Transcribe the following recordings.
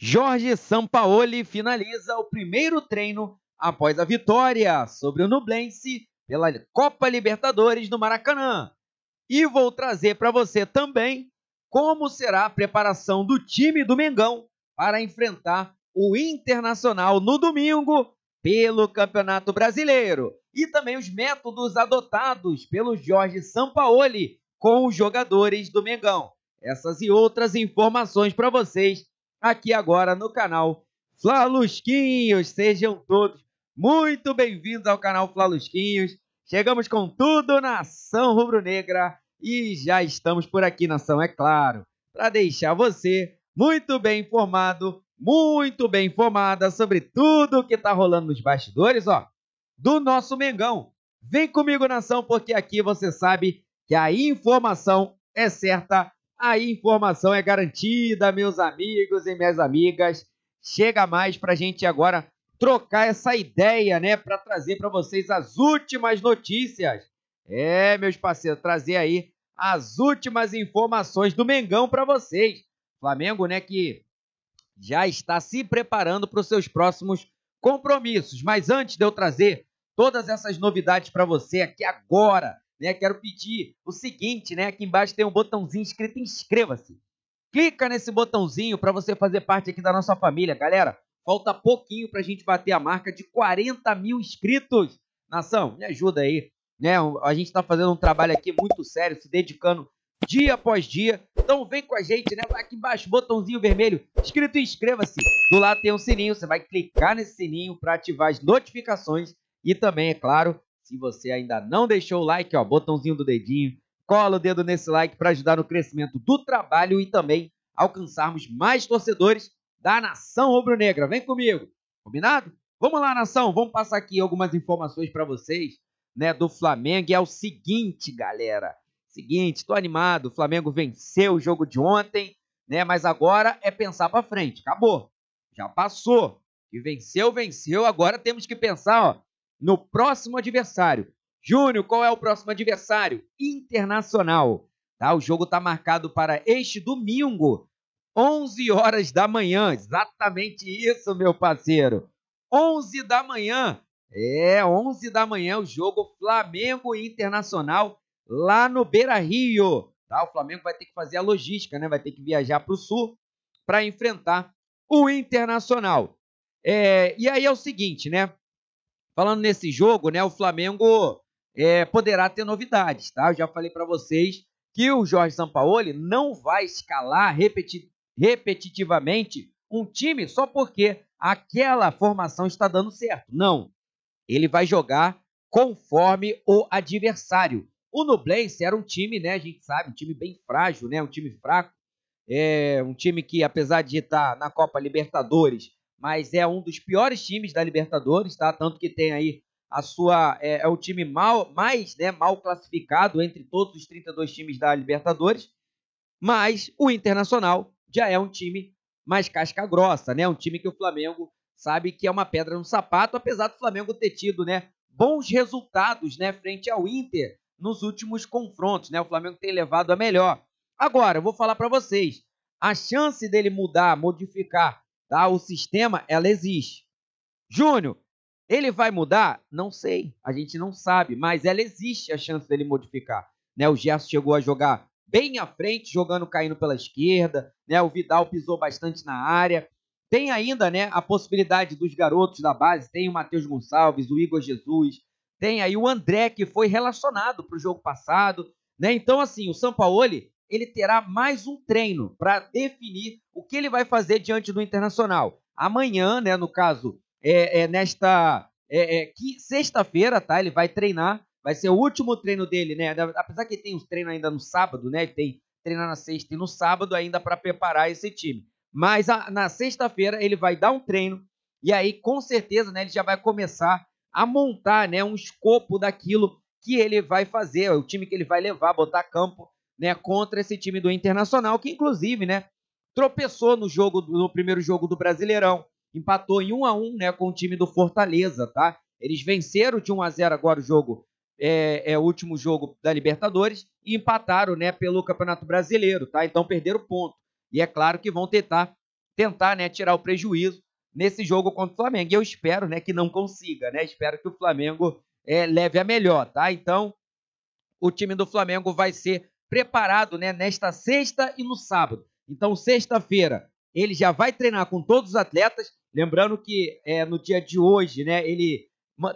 Jorge Sampaoli finaliza o primeiro treino após a vitória sobre o Nublense pela Copa Libertadores no Maracanã. E vou trazer para você também como será a preparação do time do Mengão para enfrentar o Internacional no domingo pelo Campeonato Brasileiro. E também os métodos adotados pelo Jorge Sampaoli com os jogadores do Mengão. Essas e outras informações para vocês aqui agora no canal Flalusquinhos. Sejam todos muito bem-vindos ao canal Flalusquinhos. Chegamos com tudo nação ação rubro-negra e já estamos por aqui, nação, é claro, para deixar você muito bem informado, muito bem informada sobre tudo que está rolando nos bastidores, ó, do nosso Mengão. Vem comigo, nação, porque aqui você sabe que a informação é certa a informação é garantida, meus amigos e minhas amigas. Chega mais para a gente agora trocar essa ideia, né? Para trazer para vocês as últimas notícias. É, meus parceiros, trazer aí as últimas informações do Mengão para vocês. Flamengo, né, que já está se preparando para os seus próximos compromissos. Mas antes de eu trazer todas essas novidades para você aqui agora, né, quero pedir o seguinte, né? Aqui embaixo tem um botãozinho escrito inscreva-se. Clica nesse botãozinho para você fazer parte aqui da nossa família, galera. Falta pouquinho para a gente bater a marca de 40 mil inscritos. Nação, me ajuda aí, né? A gente está fazendo um trabalho aqui muito sério, se dedicando dia após dia. Então vem com a gente, né? Aqui embaixo, botãozinho vermelho, escrito inscreva-se. Do lado tem um sininho, você vai clicar nesse sininho para ativar as notificações e também, é claro, se você ainda não deixou o like, ó, botãozinho do dedinho, cola o dedo nesse like para ajudar no crescimento do trabalho e também alcançarmos mais torcedores da nação rubro-negra. Vem comigo, combinado? Vamos lá, nação, vamos passar aqui algumas informações para vocês, né, do Flamengo. E é o seguinte, galera. Seguinte, tô animado, o Flamengo venceu o jogo de ontem, né? Mas agora é pensar para frente. Acabou. Já passou. E venceu, venceu. Agora temos que pensar, ó, no próximo adversário. Júnior, qual é o próximo adversário? Internacional. Tá? O jogo está marcado para este domingo, 11 horas da manhã. Exatamente isso, meu parceiro. 11 da manhã. É, 11 da manhã o jogo Flamengo Internacional lá no Beira Rio. Tá? O Flamengo vai ter que fazer a logística, né? vai ter que viajar para o Sul para enfrentar o Internacional. É, e aí é o seguinte, né? Falando nesse jogo, né, o Flamengo é, poderá ter novidades, tá? Eu já falei para vocês que o Jorge Sampaoli não vai escalar repeti repetitivamente um time só porque aquela formação está dando certo. Não. Ele vai jogar conforme o adversário. O Nublense era um time, né? A gente sabe, um time bem frágil, né? Um time fraco. É, um time que, apesar de estar tá na Copa Libertadores, mas é um dos piores times da Libertadores, tá? Tanto que tem aí a sua é, é, o time mal mais né, mal classificado entre todos os 32 times da Libertadores, mas o Internacional já é um time mais casca grossa, né? Um time que o Flamengo sabe que é uma pedra no sapato, apesar do Flamengo ter tido, né, bons resultados, né, frente ao Inter nos últimos confrontos, né? O Flamengo tem levado a melhor. Agora, eu vou falar para vocês, a chance dele mudar, modificar Tá? O sistema, ela existe. Júnior, ele vai mudar? Não sei, a gente não sabe, mas ela existe a chance dele modificar. Né? O Gerson chegou a jogar bem à frente, jogando caindo pela esquerda, né? O Vidal pisou bastante na área. Tem ainda, né, a possibilidade dos garotos da base, tem o Matheus Gonçalves, o Igor Jesus, tem aí o André que foi relacionado para o jogo passado, né? Então assim, o Sampaoli, ele terá mais um treino para definir o que ele vai fazer diante do Internacional. Amanhã, né, no caso, é, é nesta é, é, sexta-feira, tá? Ele vai treinar. Vai ser o último treino dele, né? Apesar que tem os treinos ainda no sábado, né? Ele tem treinar na sexta e no sábado ainda para preparar esse time. Mas a, na sexta-feira ele vai dar um treino e aí com certeza, né, ele já vai começar a montar, né, um escopo daquilo que ele vai fazer, o time que ele vai levar, botar campo né, contra esse time do Internacional, que inclusive, né, tropeçou no jogo no primeiro jogo do Brasileirão, empatou em 1 a 1, né, com o time do Fortaleza, tá? Eles venceram de 1 a 0 agora o jogo é, é o último jogo da Libertadores e empataram, né, pelo Campeonato Brasileiro, tá? Então perderam ponto. E é claro que vão tentar tentar, né, tirar o prejuízo nesse jogo contra o Flamengo. E eu espero, né, que não consiga, né? Espero que o Flamengo é, leve a melhor, tá? Então, o time do Flamengo vai ser preparado né, nesta sexta e no sábado. Então, sexta-feira, ele já vai treinar com todos os atletas. Lembrando que é, no dia de hoje, né, ele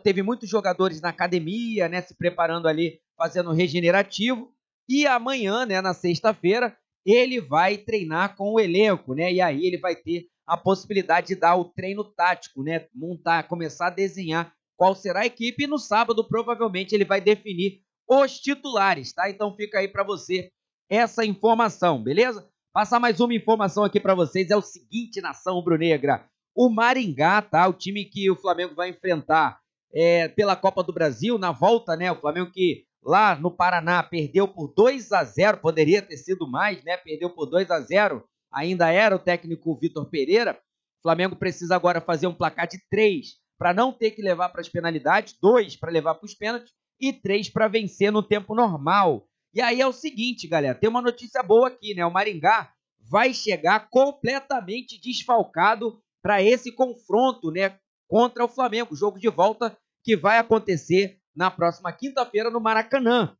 teve muitos jogadores na academia, né, se preparando ali, fazendo regenerativo. E amanhã, né, na sexta-feira, ele vai treinar com o elenco, né? E aí ele vai ter a possibilidade de dar o treino tático, né? Montar, começar a desenhar qual será a equipe. E no sábado, provavelmente, ele vai definir os titulares, tá? Então fica aí para você essa informação, beleza? Passar mais uma informação aqui para vocês é o seguinte, nação rubro-negra. O Maringá, tá? O time que o Flamengo vai enfrentar é, pela Copa do Brasil na volta, né? O Flamengo que lá no Paraná perdeu por 2 a 0, poderia ter sido mais, né? Perdeu por 2 a 0. Ainda era o técnico Vitor Pereira. O Flamengo precisa agora fazer um placar de 3 para não ter que levar para as penalidades, 2 para levar para os pênaltis e três para vencer no tempo normal. E aí é o seguinte, galera, tem uma notícia boa aqui, né? O Maringá vai chegar completamente desfalcado para esse confronto, né, contra o Flamengo, jogo de volta que vai acontecer na próxima quinta-feira no Maracanã.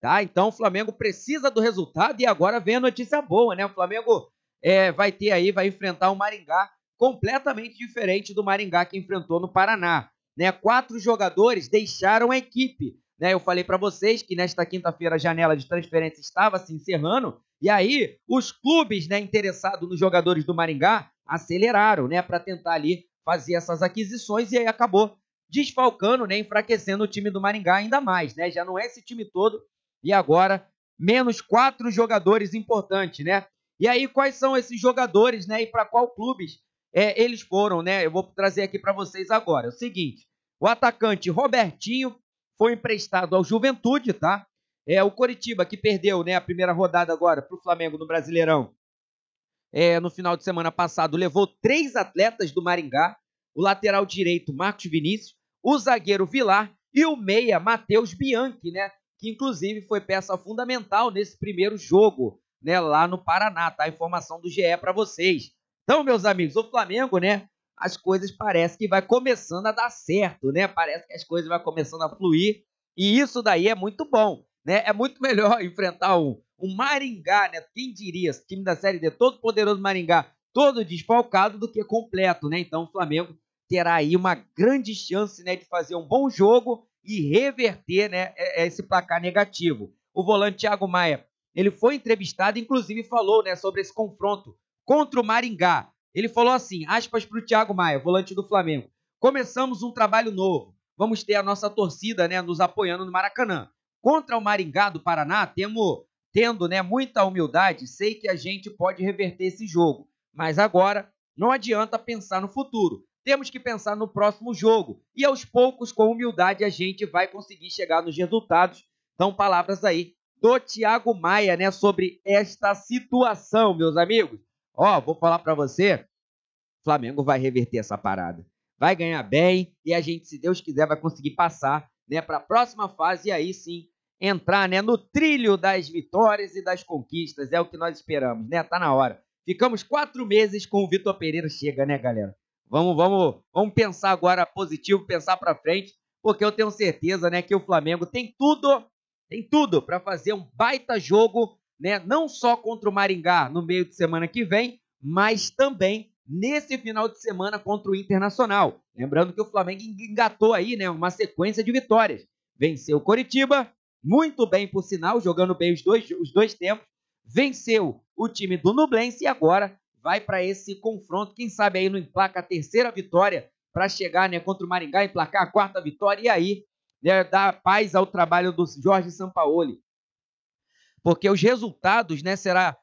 Tá? Então o Flamengo precisa do resultado e agora vem a notícia boa, né? O Flamengo é, vai ter aí, vai enfrentar o Maringá completamente diferente do Maringá que enfrentou no Paraná né? Quatro jogadores deixaram a equipe. Né? Eu falei para vocês que nesta quinta-feira a janela de transferência estava se encerrando. E aí, os clubes né, interessados nos jogadores do Maringá aceleraram né, para tentar ali fazer essas aquisições e aí acabou desfalcando, né, enfraquecendo o time do Maringá ainda mais. Né? Já não é esse time todo e agora menos quatro jogadores importantes. Né? E aí, quais são esses jogadores né, e para qual clubes é, eles foram, né? Eu vou trazer aqui para vocês agora. É o seguinte: o atacante Robertinho foi emprestado ao Juventude, tá? É, o Coritiba, que perdeu né, a primeira rodada agora para o Flamengo no Brasileirão, é, no final de semana passado, levou três atletas do Maringá: o lateral direito Marcos Vinícius, o zagueiro Vilar e o meia Matheus Bianchi, né? Que inclusive foi peça fundamental nesse primeiro jogo, né? Lá no Paraná, tá? A informação do GE para vocês. Então, meus amigos, o Flamengo, né? As coisas parece que vai começando a dar certo, né? Parece que as coisas vai começando a fluir. E isso daí é muito bom, né? É muito melhor enfrentar o, o Maringá, né? Quem diria, esse time da Série D, todo poderoso Maringá, todo desfalcado do que completo, né? Então o Flamengo terá aí uma grande chance, né, de fazer um bom jogo e reverter, né, é, é, esse placar negativo. O volante Thiago Maia, ele foi entrevistado, inclusive falou, né, sobre esse confronto contra o Maringá. Ele falou assim, aspas para o Thiago Maia, volante do Flamengo. Começamos um trabalho novo. Vamos ter a nossa torcida né, nos apoiando no Maracanã. Contra o Maringá do Paraná, temos, tendo né, muita humildade, sei que a gente pode reverter esse jogo. Mas agora não adianta pensar no futuro. Temos que pensar no próximo jogo. E aos poucos, com humildade, a gente vai conseguir chegar nos resultados. Então, palavras aí do Thiago Maia, né, sobre esta situação, meus amigos. Ó, oh, vou falar para você, Flamengo vai reverter essa parada. Vai ganhar bem e a gente, se Deus quiser, vai conseguir passar, né, para a próxima fase e aí sim entrar, né, no trilho das vitórias e das conquistas. É o que nós esperamos, né? Tá na hora. Ficamos quatro meses com o Vitor Pereira chega, né, galera? Vamos, vamos, vamos pensar agora positivo, pensar para frente, porque eu tenho certeza, né, que o Flamengo tem tudo, tem tudo para fazer um baita jogo né? Não só contra o Maringá no meio de semana que vem, mas também nesse final de semana contra o Internacional. Lembrando que o Flamengo engatou aí, né, uma sequência de vitórias. Venceu o Coritiba, muito bem por sinal, jogando bem os dois, os dois tempos. Venceu o time do Nublense e agora vai para esse confronto. Quem sabe aí não emplaca a terceira vitória para chegar né, contra o Maringá, emplacar a quarta vitória e aí né, dar paz ao trabalho do Jorge Sampaoli porque os resultados, né, será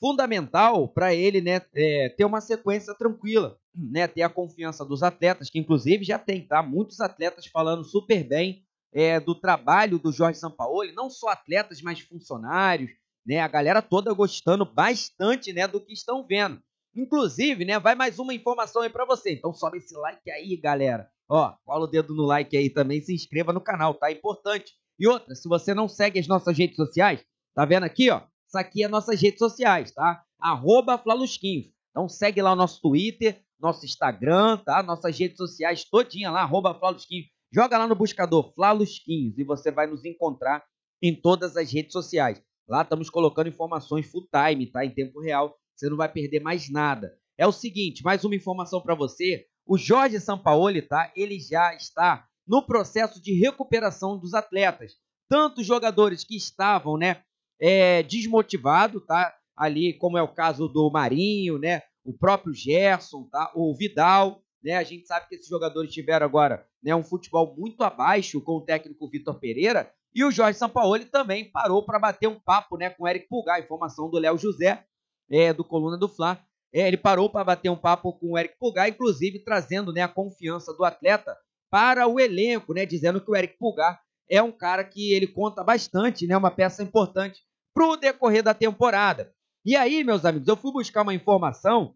fundamental para ele, né, é, ter uma sequência tranquila, né, ter a confiança dos atletas, que inclusive já tem, tá? Muitos atletas falando super bem é, do trabalho do Jorge Sampaoli, não só atletas, mas funcionários, né, a galera toda gostando bastante, né, do que estão vendo. Inclusive, né, vai mais uma informação aí para você. Então sobe esse like aí, galera. Ó, cola o dedo no like aí também, se inscreva no canal, tá? É importante. E outra, se você não segue as nossas redes sociais, Tá vendo aqui, ó? Isso aqui é nossas redes sociais, tá? Arroba Flalusquinhos. Então segue lá o nosso Twitter, nosso Instagram, tá? Nossas redes sociais todinha lá, arroba Flalusquinhos. Joga lá no buscador Flalusquinhos e você vai nos encontrar em todas as redes sociais. Lá estamos colocando informações full time, tá? Em tempo real. Você não vai perder mais nada. É o seguinte, mais uma informação para você. O Jorge Sampaoli, tá? Ele já está no processo de recuperação dos atletas. Tanto os jogadores que estavam, né, é, desmotivado, tá? Ali, como é o caso do Marinho, né? O próprio Gerson, tá? O Vidal, né? A gente sabe que esses jogadores tiveram agora né, um futebol muito abaixo com o técnico Vitor Pereira. E o Jorge Sampaoli também parou para bater um papo né, com o Eric Pulgar, informação do Léo José, é, do Coluna do Fla. É, ele parou para bater um papo com o Eric Pulgar, inclusive trazendo né, a confiança do atleta para o elenco, né, dizendo que o Eric Pulgar é um cara que ele conta bastante, né, uma peça importante para o decorrer da temporada. E aí, meus amigos, eu fui buscar uma informação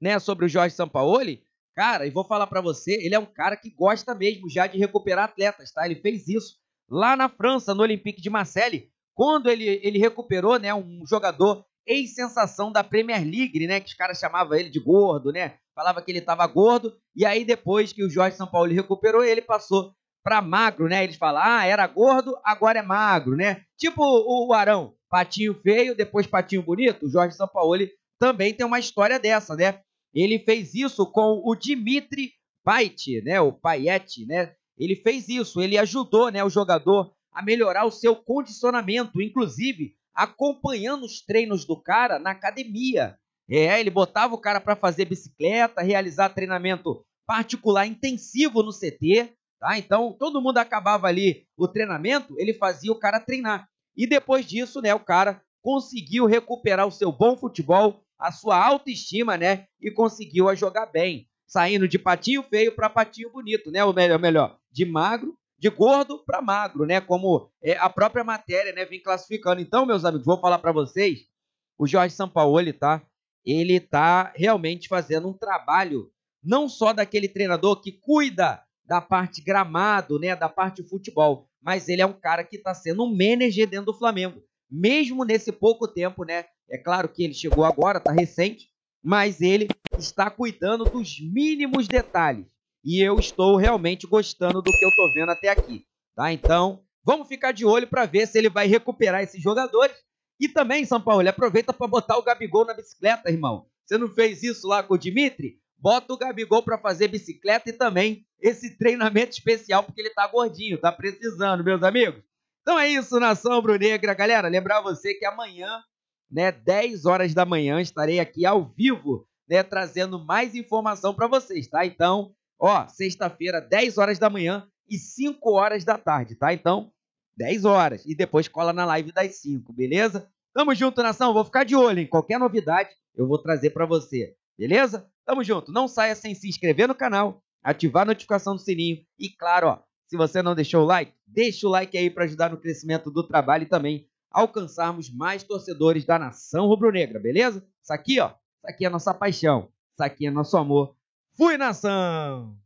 né, sobre o Jorge Sampaoli. Cara, e vou falar para você, ele é um cara que gosta mesmo já de recuperar atletas, tá? Ele fez isso lá na França, no Olympique de Marseille, quando ele, ele recuperou, né, um jogador ex-sensação da Premier League, né, que os caras chamavam ele de gordo, né? Falava que ele estava gordo, e aí depois que o Jorge Sampaoli recuperou, ele passou para magro, né? Eles falam, ah, era gordo, agora é magro, né? Tipo o, Arão, patinho feio, depois patinho bonito. O Jorge Sampaoli também tem uma história dessa, né? Ele fez isso com o Dimitri Payet, né? O Payet, né? Ele fez isso, ele ajudou, né, o jogador a melhorar o seu condicionamento, inclusive acompanhando os treinos do cara na academia. É, ele botava o cara para fazer bicicleta, realizar treinamento particular intensivo no CT, Tá? Então, todo mundo acabava ali o treinamento, ele fazia o cara treinar. E depois disso, né, o cara conseguiu recuperar o seu bom futebol, a sua autoestima, né, e conseguiu a jogar bem, saindo de patinho feio para patinho bonito, né, ou melhor, melhor, de magro, de gordo para magro, né, como é, a própria matéria, né, vem classificando. Então, meus amigos, vou falar para vocês, o Jorge Sampaoli, tá? Ele tá realmente fazendo um trabalho não só daquele treinador que cuida da parte gramado, né, da parte futebol, mas ele é um cara que está sendo um manager dentro do Flamengo, mesmo nesse pouco tempo, né? É claro que ele chegou agora, está recente, mas ele está cuidando dos mínimos detalhes. E eu estou realmente gostando do que eu estou vendo até aqui, tá? Então, vamos ficar de olho para ver se ele vai recuperar esses jogadores. E também, São Paulo, aproveita para botar o Gabigol na bicicleta, irmão. Você não fez isso lá com o Dimitri? bota o Gabigol para fazer bicicleta e também esse treinamento especial, porque ele tá gordinho, tá precisando, meus amigos. Então é isso, Nação Brunegra, galera. Lembrar você que amanhã, né, 10 horas da manhã, estarei aqui ao vivo, né, trazendo mais informação para vocês, tá? Então, ó, sexta-feira, 10 horas da manhã e 5 horas da tarde, tá? Então, 10 horas. E depois cola na live das 5, beleza? Tamo junto, Nação. Vou ficar de olho em qualquer novidade, eu vou trazer para você. Beleza? Tamo junto. Não saia sem se inscrever no canal, ativar a notificação do sininho e, claro, ó, se você não deixou o like, deixa o like aí para ajudar no crescimento do trabalho e também alcançarmos mais torcedores da nação rubro-negra, beleza? Isso aqui, ó, isso aqui é nossa paixão, isso aqui é nosso amor. Fui nação!